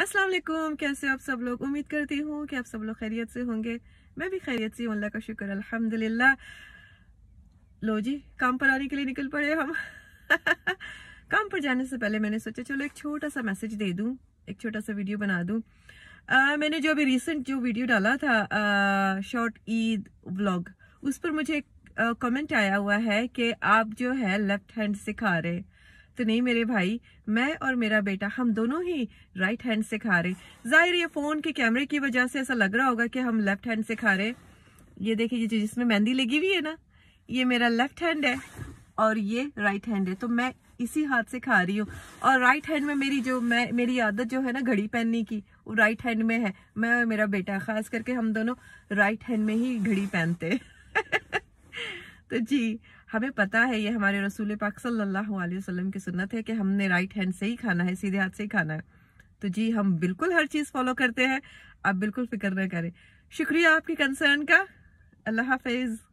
अस्सलाम वालेकुम कैसे आप सब लोग उम्मीद करती हूँ कि आप सब लोग खैरियत से होंगे मैं भी खैरियत से हूँ अल्लाह का शुक्र अल्हम्दुलिल्लाह लो जी काम पर आने के लिए निकल पड़े हम काम पर जाने से पहले मैंने सोचा चलो एक छोटा सा मैसेज दे दूँ एक छोटा सा वीडियो बना दूँ मैंने जो अभी रिसेंट जो वीडियो डाला था शॉर्ट ईद व्लॉग उस पर मुझे एक कमेंट आया हुआ है कि आप जो है लेफ्ट हैंड से खा रहे तो नहीं मेरे भाई मैं और मेरा बेटा हम दोनों ही राइट हैंड से खा रहे जाहिर ये फ़ोन के कैमरे की वजह से ऐसा लग रहा होगा कि हम लेफ्ट हैंड से खा रहे ये देखिए ये जिसमें मेहंदी लगी हुई है ना ये मेरा लेफ्ट हैंड है और ये राइट हैंड है तो मैं इसी हाथ से खा रही हूँ और राइट हैंड में मेरी जो मैं मेरी आदत जो है ना घड़ी पहनने की वो राइट हैंड में है मैं और मेरा बेटा खास करके हम दोनों राइट हैंड में ही घड़ी पहनते हैं तो जी हमें पता है ये हमारे रसूल पाक सल्लल्लाहु अलैहि वसल्लम की सुन्नत है कि हमने राइट हैंड से ही खाना है सीधे हाथ से ही खाना है तो जी हम बिल्कुल हर चीज़ फॉलो करते हैं आप बिल्कुल फिक्र न करें शुक्रिया आपके कंसर्न का अल्लाह हाफिज़